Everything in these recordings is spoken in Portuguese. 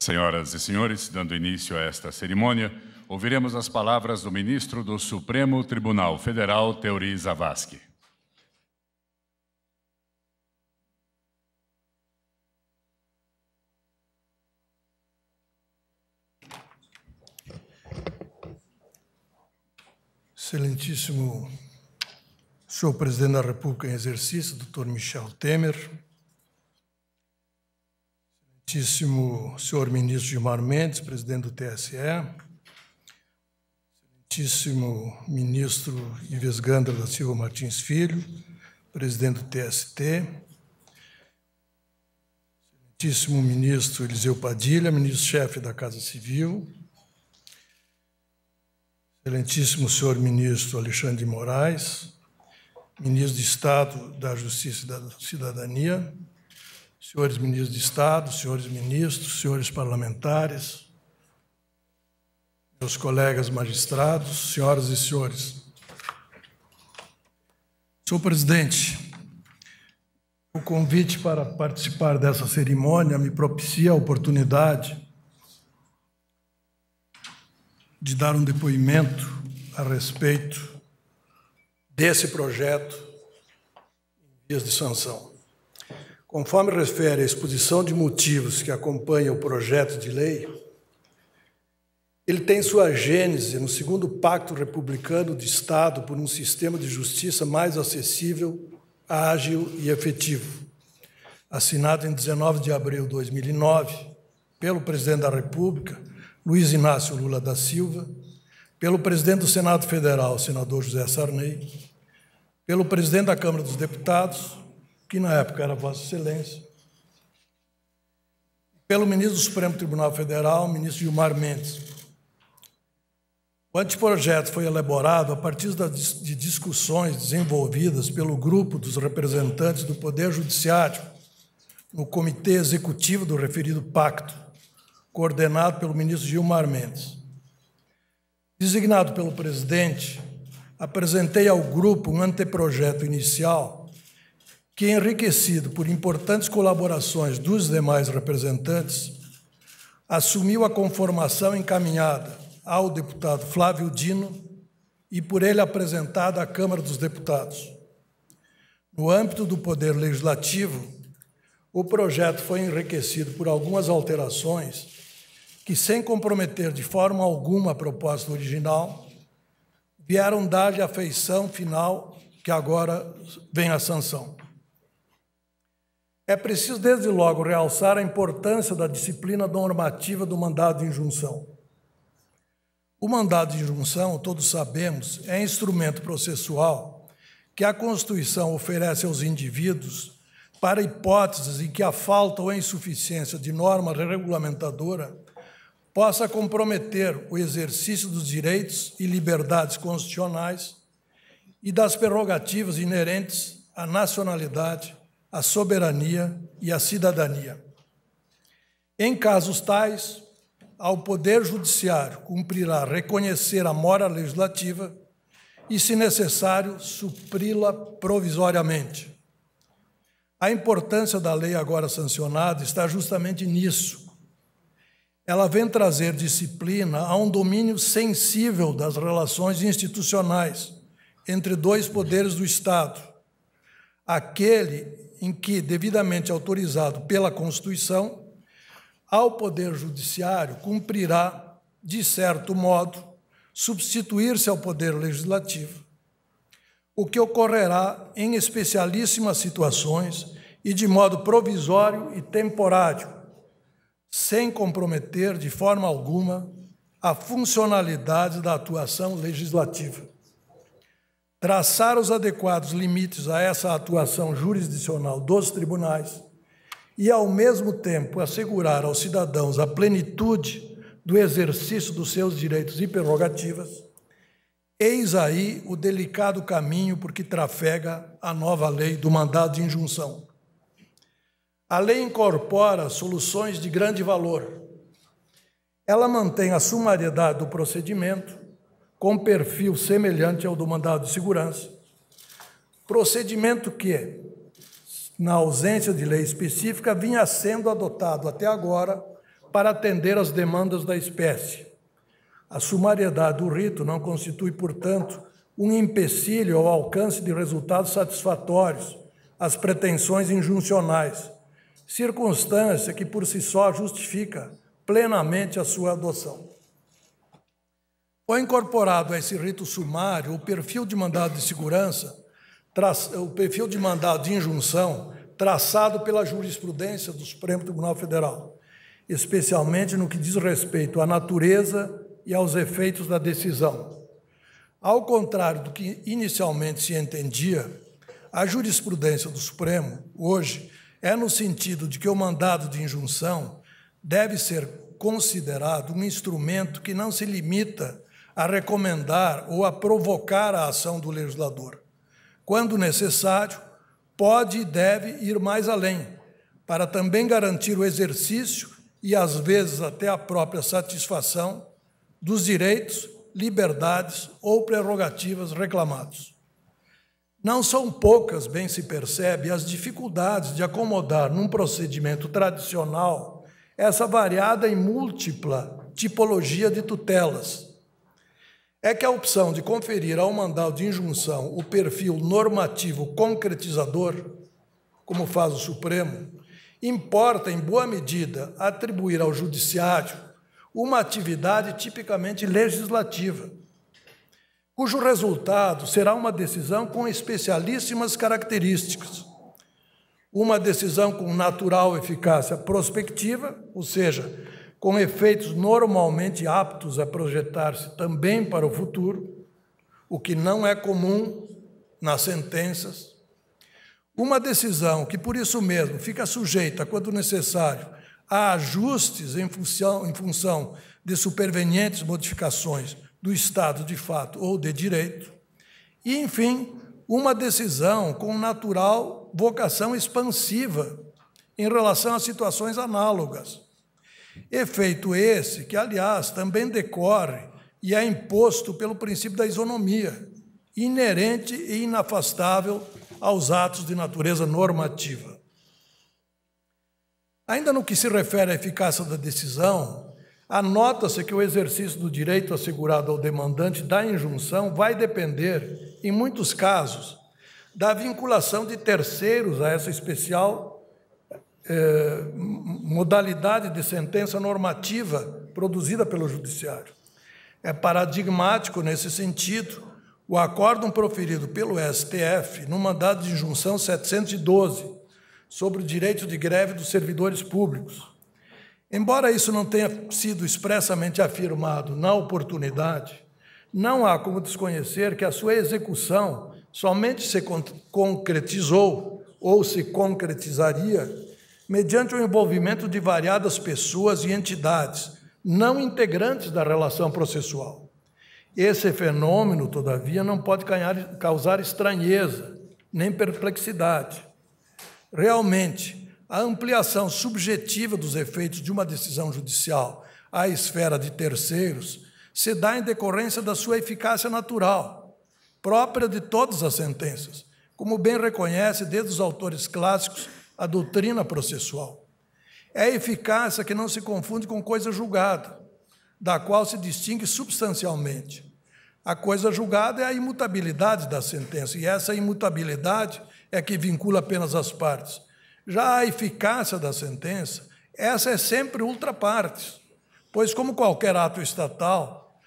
Senhoras e senhores, dando início a esta cerimônia, ouviremos as palavras do ministro do Supremo Tribunal Federal, Teori Zavascki. Excelentíssimo senhor presidente da República em exercício, doutor Michel Temer, excelentíssimo senhor ministro Gilmar Mendes, presidente do TSE, excelentíssimo ministro Ives Gandra da Silva Martins Filho, presidente do TST, excelentíssimo ministro Eliseu Padilha, ministro-chefe da Casa Civil, Excelentíssimo senhor ministro Alexandre de Moraes, ministro de Estado da Justiça e da Cidadania, senhores ministros de Estado, senhores ministros, senhores parlamentares, meus colegas magistrados, senhoras e senhores. Senhor presidente, o convite para participar dessa cerimônia me propicia a oportunidade de dar um depoimento a respeito desse projeto em vias de sanção. Conforme refere a exposição de motivos que acompanha o projeto de lei, ele tem sua gênese no segundo Pacto Republicano de Estado por um sistema de justiça mais acessível, ágil e efetivo, assinado em 19 de abril de 2009 pelo presidente da República Luiz Inácio Lula da Silva, pelo presidente do Senado Federal, senador José Sarney, pelo presidente da Câmara dos Deputados, que na época era Vossa Excelência, pelo ministro do Supremo Tribunal Federal, ministro Gilmar Mendes. O anteprojeto foi elaborado a partir de discussões desenvolvidas pelo grupo dos representantes do Poder Judiciário no Comitê Executivo do referido pacto coordenado pelo ministro Gilmar Mendes. Designado pelo presidente, apresentei ao grupo um anteprojeto inicial que, enriquecido por importantes colaborações dos demais representantes, assumiu a conformação encaminhada ao deputado Flávio Dino e por ele apresentada à Câmara dos Deputados. No âmbito do Poder Legislativo, o projeto foi enriquecido por algumas alterações que, sem comprometer de forma alguma a proposta original, vieram dar-lhe a feição final que agora vem a sanção. É preciso, desde logo, realçar a importância da disciplina normativa do mandado de injunção. O mandado de injunção, todos sabemos, é instrumento processual que a Constituição oferece aos indivíduos para hipóteses em que a falta ou a insuficiência de norma regulamentadora possa comprometer o exercício dos direitos e liberdades constitucionais e das prerrogativas inerentes à nacionalidade, à soberania e à cidadania. Em casos tais, ao Poder Judiciário cumprirá reconhecer a mora legislativa e, se necessário, supri-la provisoriamente. A importância da lei agora sancionada está justamente nisso ela vem trazer disciplina a um domínio sensível das relações institucionais entre dois poderes do Estado, aquele em que, devidamente autorizado pela Constituição, ao Poder Judiciário cumprirá, de certo modo, substituir-se ao Poder Legislativo, o que ocorrerá em especialíssimas situações e de modo provisório e temporário, sem comprometer de forma alguma a funcionalidade da atuação legislativa. Traçar os adequados limites a essa atuação jurisdicional dos tribunais e, ao mesmo tempo, assegurar aos cidadãos a plenitude do exercício dos seus direitos e prerrogativas, eis aí o delicado caminho por que trafega a nova lei do mandado de injunção a lei incorpora soluções de grande valor. Ela mantém a sumariedade do procedimento, com perfil semelhante ao do mandado de segurança. Procedimento que, na ausência de lei específica, vinha sendo adotado até agora para atender às demandas da espécie. A sumariedade do rito não constitui, portanto, um empecilho ao alcance de resultados satisfatórios às pretensões injuncionais circunstância que por si só justifica plenamente a sua adoção. Foi incorporado a esse rito sumário o perfil de mandado de segurança, o perfil de mandado de injunção traçado pela jurisprudência do Supremo Tribunal Federal, especialmente no que diz respeito à natureza e aos efeitos da decisão. Ao contrário do que inicialmente se entendia, a jurisprudência do Supremo, hoje, é no sentido de que o mandado de injunção deve ser considerado um instrumento que não se limita a recomendar ou a provocar a ação do legislador. Quando necessário, pode e deve ir mais além, para também garantir o exercício e, às vezes, até a própria satisfação dos direitos, liberdades ou prerrogativas reclamados. Não são poucas, bem se percebe, as dificuldades de acomodar num procedimento tradicional essa variada e múltipla tipologia de tutelas. É que a opção de conferir ao mandado de injunção o perfil normativo concretizador, como faz o Supremo, importa, em boa medida, atribuir ao Judiciário uma atividade tipicamente legislativa cujo resultado será uma decisão com especialíssimas características. Uma decisão com natural eficácia prospectiva, ou seja, com efeitos normalmente aptos a projetar-se também para o futuro, o que não é comum nas sentenças. Uma decisão que, por isso mesmo, fica sujeita, quando necessário, a ajustes em função, em função de supervenientes modificações do Estado de fato ou de direito, e, enfim, uma decisão com natural vocação expansiva em relação a situações análogas. Efeito esse que, aliás, também decorre e é imposto pelo princípio da isonomia, inerente e inafastável aos atos de natureza normativa. Ainda no que se refere à eficácia da decisão, Anota-se que o exercício do direito assegurado ao demandante da injunção vai depender, em muitos casos, da vinculação de terceiros a essa especial eh, modalidade de sentença normativa produzida pelo Judiciário. É paradigmático, nesse sentido, o acórdão proferido pelo STF no mandado de injunção 712 sobre o direito de greve dos servidores públicos Embora isso não tenha sido expressamente afirmado na oportunidade, não há como desconhecer que a sua execução somente se concretizou ou se concretizaria mediante o envolvimento de variadas pessoas e entidades não integrantes da relação processual. Esse fenômeno, todavia, não pode causar estranheza nem perplexidade. Realmente, a ampliação subjetiva dos efeitos de uma decisão judicial à esfera de terceiros se dá em decorrência da sua eficácia natural, própria de todas as sentenças, como bem reconhece desde os autores clássicos a doutrina processual. É eficácia que não se confunde com coisa julgada, da qual se distingue substancialmente. A coisa julgada é a imutabilidade da sentença, e essa imutabilidade é que vincula apenas as partes já a eficácia da sentença, essa é sempre ultrapartes pois, como qualquer ato estatal,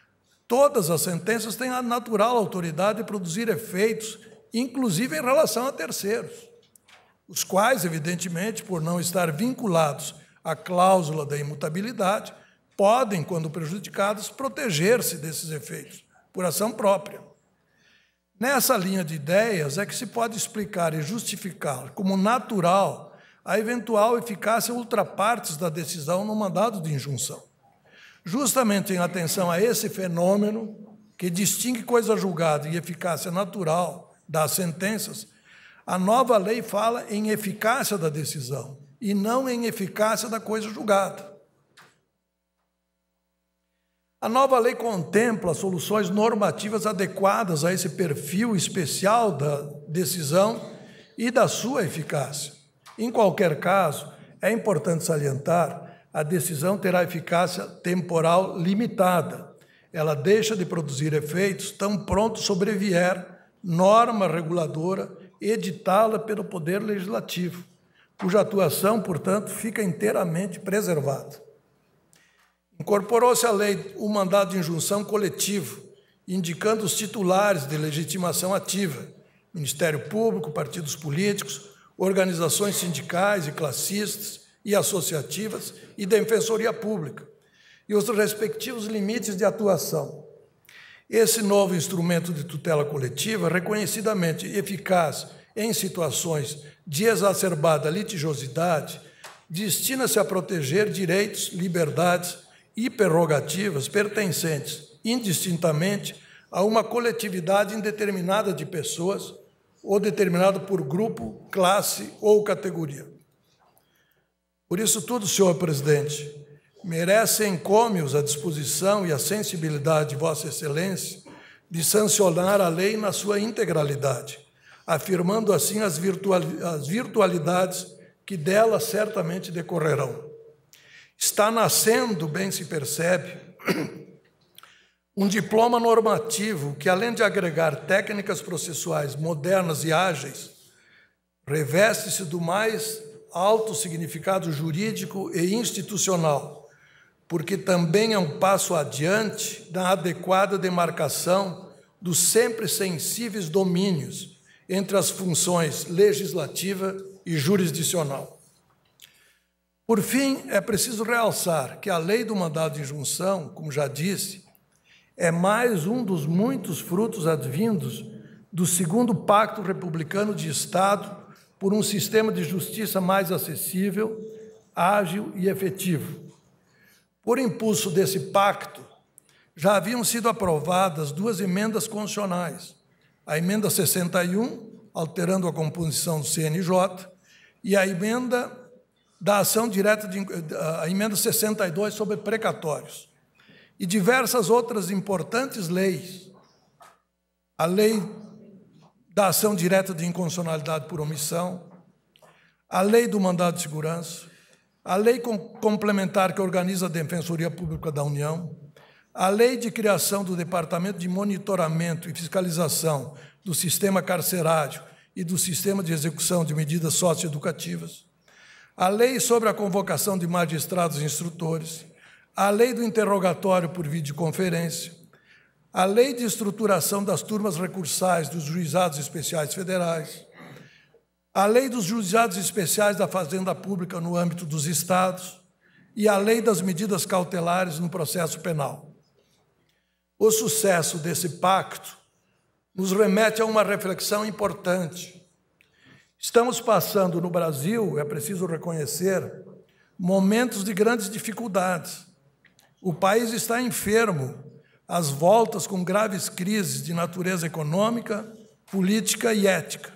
todas as sentenças têm a natural autoridade de produzir efeitos, inclusive em relação a terceiros, os quais, evidentemente, por não estar vinculados à cláusula da imutabilidade, podem, quando prejudicados, proteger-se desses efeitos, por ação própria. Nessa linha de ideias é que se pode explicar e justificar como natural a eventual eficácia ultrapartes da decisão no mandado de injunção. Justamente em atenção a esse fenômeno, que distingue coisa julgada e eficácia natural das sentenças, a nova lei fala em eficácia da decisão e não em eficácia da coisa julgada. A nova lei contempla soluções normativas adequadas a esse perfil especial da decisão e da sua eficácia. Em qualquer caso, é importante salientar, a decisão terá eficácia temporal limitada. Ela deixa de produzir efeitos tão pronto sobrevier norma reguladora editá-la pelo Poder Legislativo, cuja atuação, portanto, fica inteiramente preservada. Incorporou-se à lei o mandado de injunção coletivo, indicando os titulares de legitimação ativa, Ministério Público, partidos políticos, organizações sindicais e classistas e associativas e defensoria pública, e os respectivos limites de atuação. Esse novo instrumento de tutela coletiva, reconhecidamente eficaz em situações de exacerbada litigiosidade, destina-se a proteger direitos, liberdades e prerrogativas pertencentes indistintamente a uma coletividade indeterminada de pessoas ou determinado por grupo, classe ou categoria. Por isso tudo, senhor presidente, merece encômios a disposição e a sensibilidade de Vossa Excelência de sancionar a lei na sua integralidade, afirmando assim as, virtualidades que dela certamente decorrerão. Está nascendo, bem se percebe, Um diploma normativo que, além de agregar técnicas processuais modernas e ágeis, reveste-se do mais alto significado jurídico e institucional, porque também é um passo adiante na adequada demarcação dos sempre sensíveis domínios entre as funções legislativa e jurisdicional. Por fim, é preciso realçar que a lei do mandado de injunção, como já disse, é mais um dos muitos frutos advindos do segundo pacto republicano de Estado por um sistema de justiça mais acessível, ágil e efetivo. Por impulso desse pacto, já haviam sido aprovadas duas emendas constitucionais, a emenda 61, alterando a composição do CNJ, e a emenda da ação direta de, a emenda 62 sobre precatórios e diversas outras importantes leis. A lei da ação direta de inconstitucionalidade por omissão, a lei do mandado de segurança, a lei complementar que organiza a Defensoria Pública da União, a lei de criação do Departamento de Monitoramento e Fiscalização do Sistema Carcerário e do Sistema de Execução de Medidas Socioeducativas, a lei sobre a convocação de magistrados e instrutores, a lei do interrogatório por videoconferência, a lei de estruturação das turmas recursais dos juizados especiais federais, a lei dos juizados especiais da Fazenda Pública no âmbito dos estados e a lei das medidas cautelares no processo penal. O sucesso desse pacto nos remete a uma reflexão importante. Estamos passando no Brasil, é preciso reconhecer, momentos de grandes dificuldades o país está enfermo, às voltas com graves crises de natureza econômica, política e ética.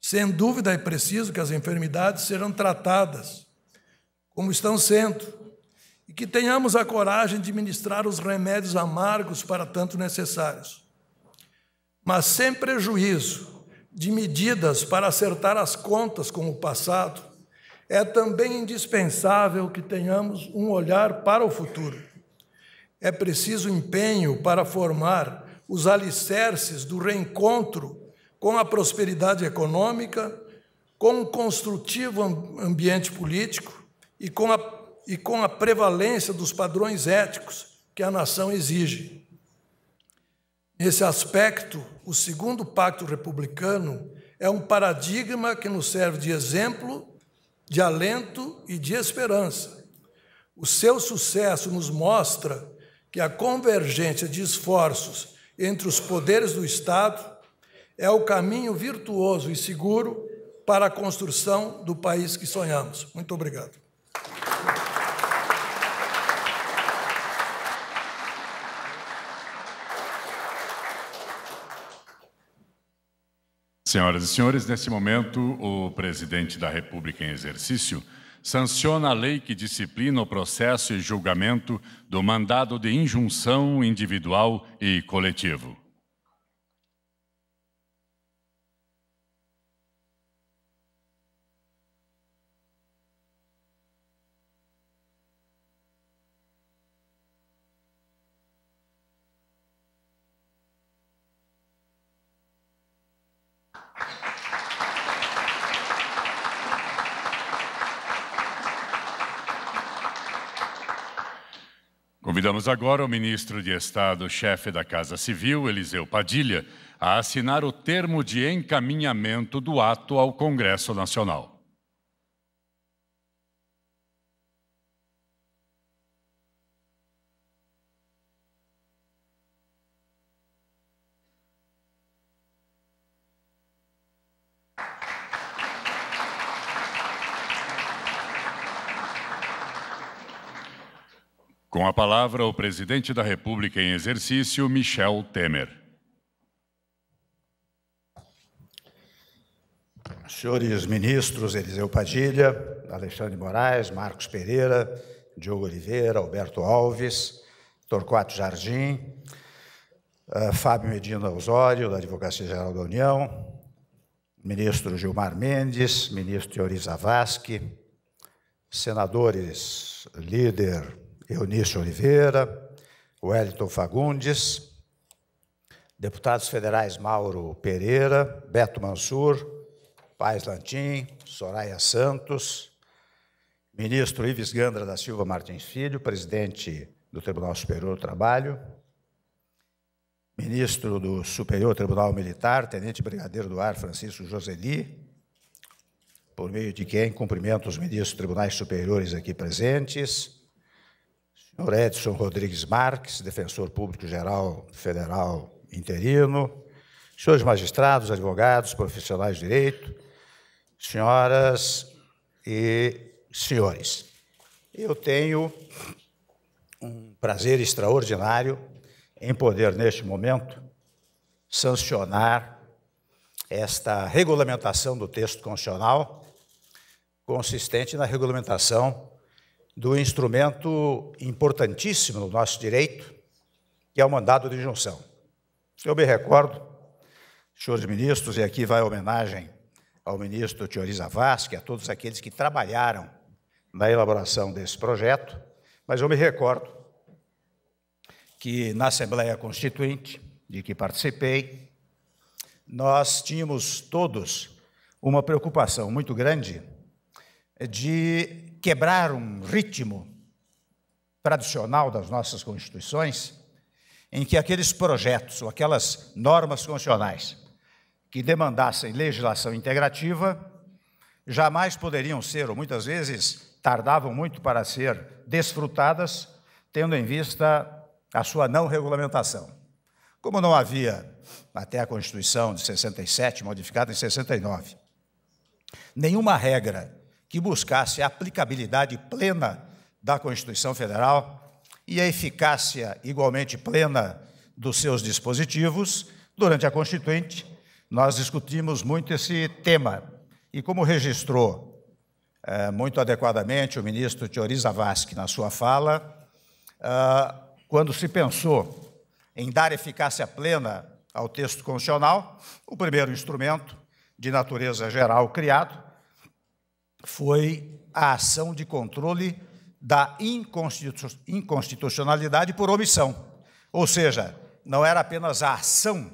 Sem dúvida, é preciso que as enfermidades sejam tratadas como estão sendo e que tenhamos a coragem de ministrar os remédios amargos para tanto necessários, mas sem prejuízo de medidas para acertar as contas com o passado é também indispensável que tenhamos um olhar para o futuro. É preciso empenho para formar os alicerces do reencontro com a prosperidade econômica, com um construtivo ambiente político e com a, e com a prevalência dos padrões éticos que a nação exige. Nesse aspecto, o segundo Pacto Republicano é um paradigma que nos serve de exemplo de alento e de esperança. O seu sucesso nos mostra que a convergência de esforços entre os poderes do Estado é o caminho virtuoso e seguro para a construção do país que sonhamos. Muito obrigado. Senhoras e senhores, nesse momento, o presidente da República em exercício sanciona a lei que disciplina o processo e julgamento do mandado de injunção individual e coletivo. Convidamos agora o ministro de Estado, chefe da Casa Civil, Eliseu Padilha, a assinar o termo de encaminhamento do ato ao Congresso Nacional. palavra o presidente da República em exercício, Michel Temer. Senhores ministros Eliseu Padilha, Alexandre Moraes, Marcos Pereira, Diogo Oliveira, Alberto Alves, Torquato Jardim, ah, Fábio Medina Osório, da Advocacia Geral da União, ministro Gilmar Mendes, ministro Teori Zavascki, senadores, líder Eunice Oliveira, Wellington Fagundes, deputados federais Mauro Pereira, Beto Mansur, Paz Lantim, Soraya Santos, ministro Ives Gandra da Silva Martins Filho, presidente do Tribunal Superior do Trabalho, ministro do Superior Tribunal Militar, tenente brigadeiro do ar Francisco Joseli, por meio de quem cumprimento os ministros dos tribunais superiores aqui presentes, Auredson Rodrigues Marques, defensor público-geral federal interino, senhores magistrados, advogados, profissionais de direito, senhoras e senhores. Eu tenho um prazer extraordinário em poder, neste momento, sancionar esta regulamentação do texto constitucional, consistente na regulamentação do instrumento importantíssimo no nosso direito, que é o mandado de junção. Eu me recordo, senhores ministros, e aqui vai a homenagem ao ministro Teoriza Vasque, a é todos aqueles que trabalharam na elaboração desse projeto, mas eu me recordo que na Assembleia Constituinte, de que participei, nós tínhamos todos uma preocupação muito grande de quebrar um ritmo tradicional das nossas constituições, em que aqueles projetos ou aquelas normas constitucionais que demandassem legislação integrativa jamais poderiam ser, ou muitas vezes tardavam muito para ser desfrutadas, tendo em vista a sua não regulamentação. Como não havia, até a Constituição de 67, modificada em 69, nenhuma regra que buscasse a aplicabilidade plena da Constituição Federal e a eficácia igualmente plena dos seus dispositivos, durante a Constituinte, nós discutimos muito esse tema. E como registrou é, muito adequadamente o ministro Tiori Zavascki na sua fala, é, quando se pensou em dar eficácia plena ao texto constitucional, o primeiro instrumento de natureza geral criado foi a ação de controle da inconstitucionalidade por omissão. Ou seja, não era apenas a ação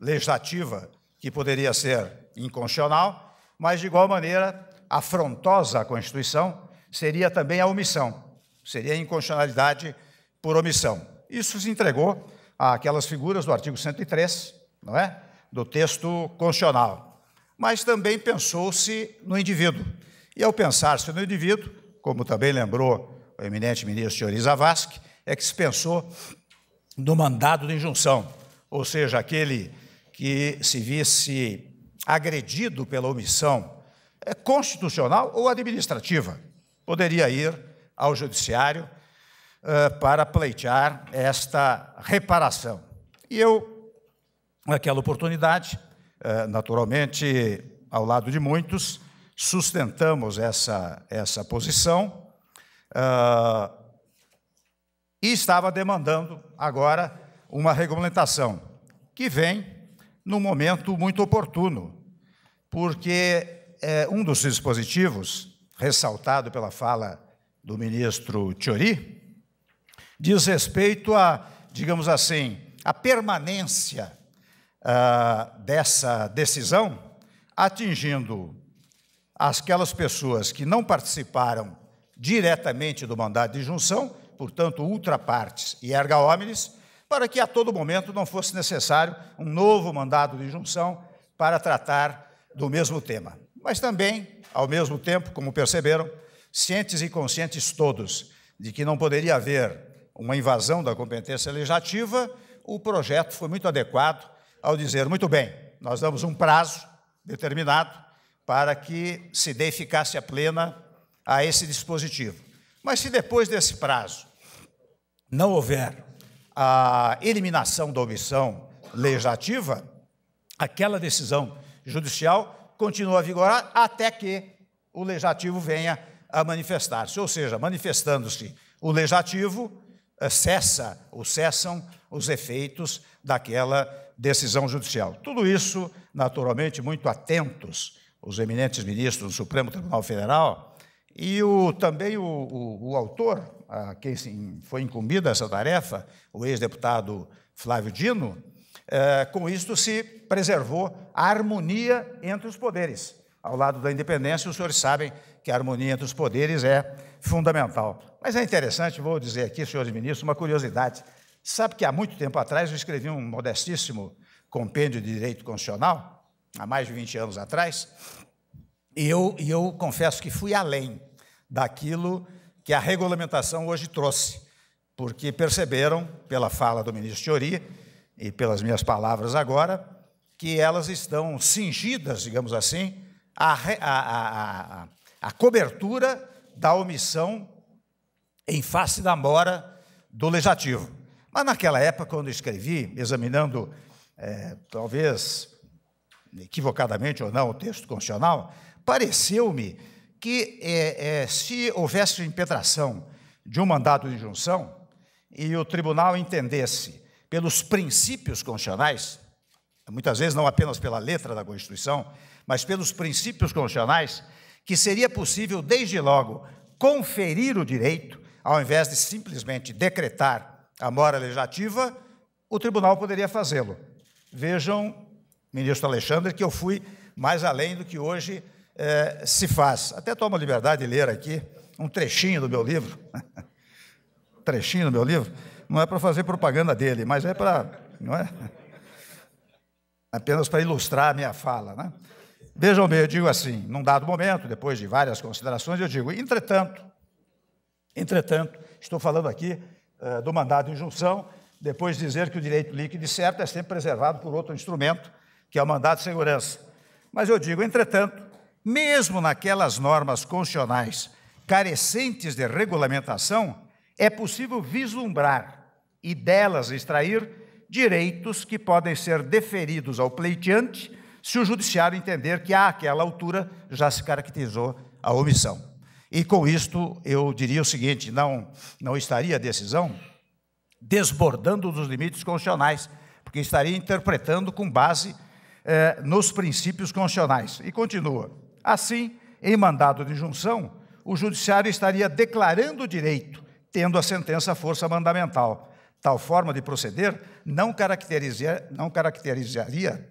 legislativa que poderia ser inconstitucional, mas, de igual maneira, afrontosa à Constituição seria também a omissão, seria a inconstitucionalidade por omissão. Isso se entregou àquelas figuras do artigo 103, não é? do texto constitucional. Mas também pensou-se no indivíduo e ao pensar-se no indivíduo, como também lembrou o eminente ministro senhor Isavasky, é que se pensou no mandado de injunção, ou seja, aquele que se visse agredido pela omissão é constitucional ou administrativa, poderia ir ao judiciário uh, para pleitear esta reparação. E eu, naquela oportunidade, uh, naturalmente ao lado de muitos, sustentamos essa, essa posição uh, e estava demandando agora uma regulamentação que vem num momento muito oportuno, porque é, um dos dispositivos, ressaltado pela fala do ministro Tiori, diz respeito a, digamos assim, a permanência uh, dessa decisão, atingindo aquelas pessoas que não participaram diretamente do mandato de junção, portanto, ultrapartes e erga omnes, para que a todo momento não fosse necessário um novo mandado de junção para tratar do mesmo tema. Mas também, ao mesmo tempo, como perceberam, cientes e conscientes todos de que não poderia haver uma invasão da competência legislativa, o projeto foi muito adequado ao dizer: muito bem, nós damos um prazo determinado para que se dê eficácia plena a esse dispositivo. Mas se depois desse prazo não houver a eliminação da omissão legislativa, aquela decisão judicial continua a vigorar até que o legislativo venha a manifestar-se. Ou seja, manifestando-se o legislativo, eh, cessa ou cessam os efeitos daquela decisão judicial. Tudo isso, naturalmente, muito atentos os eminentes ministros do Supremo Tribunal Federal, e o, também o, o, o autor, a quem foi incumbida essa tarefa, o ex-deputado Flávio Dino, eh, com isto se preservou a harmonia entre os poderes. Ao lado da independência, os senhores sabem que a harmonia entre os poderes é fundamental. Mas é interessante, vou dizer aqui, senhores ministros, uma curiosidade. Sabe que há muito tempo atrás eu escrevi um modestíssimo compêndio de direito constitucional há mais de 20 anos atrás, e eu, e eu confesso que fui além daquilo que a regulamentação hoje trouxe, porque perceberam, pela fala do ministro Tiori e pelas minhas palavras agora, que elas estão cingidas, digamos assim, à, à, à, à cobertura da omissão em face da mora do legislativo. Mas naquela época, quando escrevi, examinando é, talvez equivocadamente ou não, o texto constitucional, pareceu-me que é, é, se houvesse impetração de um mandato de injunção e o tribunal entendesse pelos princípios constitucionais, muitas vezes não apenas pela letra da Constituição, mas pelos princípios constitucionais, que seria possível, desde logo, conferir o direito, ao invés de simplesmente decretar a mora legislativa, o tribunal poderia fazê-lo. Vejam ministro Alexandre, que eu fui mais além do que hoje eh, se faz. Até tomo a liberdade de ler aqui um trechinho do meu livro. trechinho do meu livro. Não é para fazer propaganda dele, mas é para. Não é? Apenas para ilustrar a minha fala. Né? Vejam bem, eu digo assim, num dado momento, depois de várias considerações, eu digo, entretanto, entretanto, estou falando aqui eh, do mandado de injunção, depois de dizer que o direito líquido e certo é sempre preservado por outro instrumento, que é o mandato de segurança. Mas eu digo, entretanto, mesmo naquelas normas constitucionais carecentes de regulamentação, é possível vislumbrar e delas extrair direitos que podem ser deferidos ao pleiteante se o judiciário entender que àquela altura já se caracterizou a omissão. E com isto eu diria o seguinte: não, não estaria a decisão desbordando dos limites constitucionais, porque estaria interpretando com base é, nos princípios constitucionais. E continua: assim, em mandado de junção o judiciário estaria declarando o direito, tendo a sentença força mandamental. Tal forma de proceder não, não caracterizaria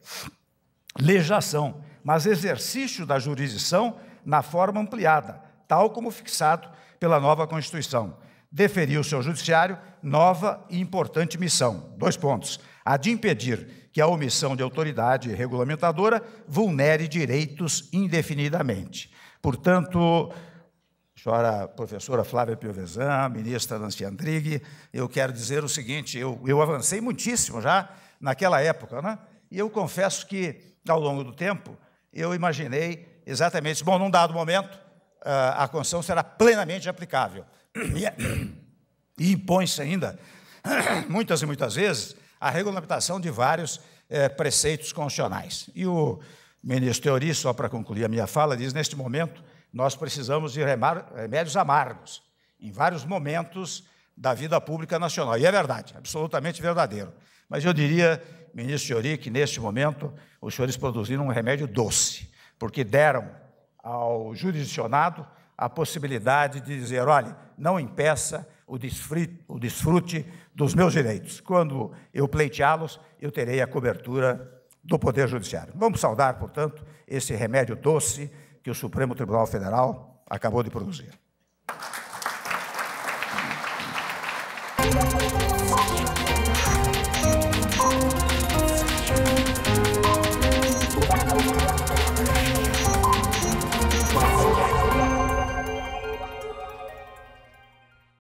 legislação, mas exercício da jurisdição na forma ampliada, tal como fixado pela nova Constituição. Deferiu-se ao Judiciário nova e importante missão. Dois pontos. A de impedir que a omissão de autoridade regulamentadora vulnere direitos indefinidamente. Portanto, chora professora Flávia Piovesan, ministra Nancy Andrighi, eu quero dizer o seguinte, eu, eu avancei muitíssimo já naquela época, né? e eu confesso que, ao longo do tempo, eu imaginei exatamente, bom, num dado momento, ah, a Constituição será plenamente aplicável. e impõe-se ainda, muitas e muitas vezes, a regulamentação de vários é, preceitos constitucionais. E o ministro Teori, só para concluir a minha fala, diz: neste momento, nós precisamos de remédios amargos, em vários momentos da vida pública nacional. E é verdade, absolutamente verdadeiro. Mas eu diria, ministro Teori, que neste momento os senhores produziram um remédio doce, porque deram ao jurisdicionado a possibilidade de dizer: olha, não impeça o desfrute, o desfrute dos meus direitos. Quando eu pleiteá-los, eu terei a cobertura do Poder Judiciário. Vamos saudar, portanto, esse remédio doce que o Supremo Tribunal Federal acabou de produzir.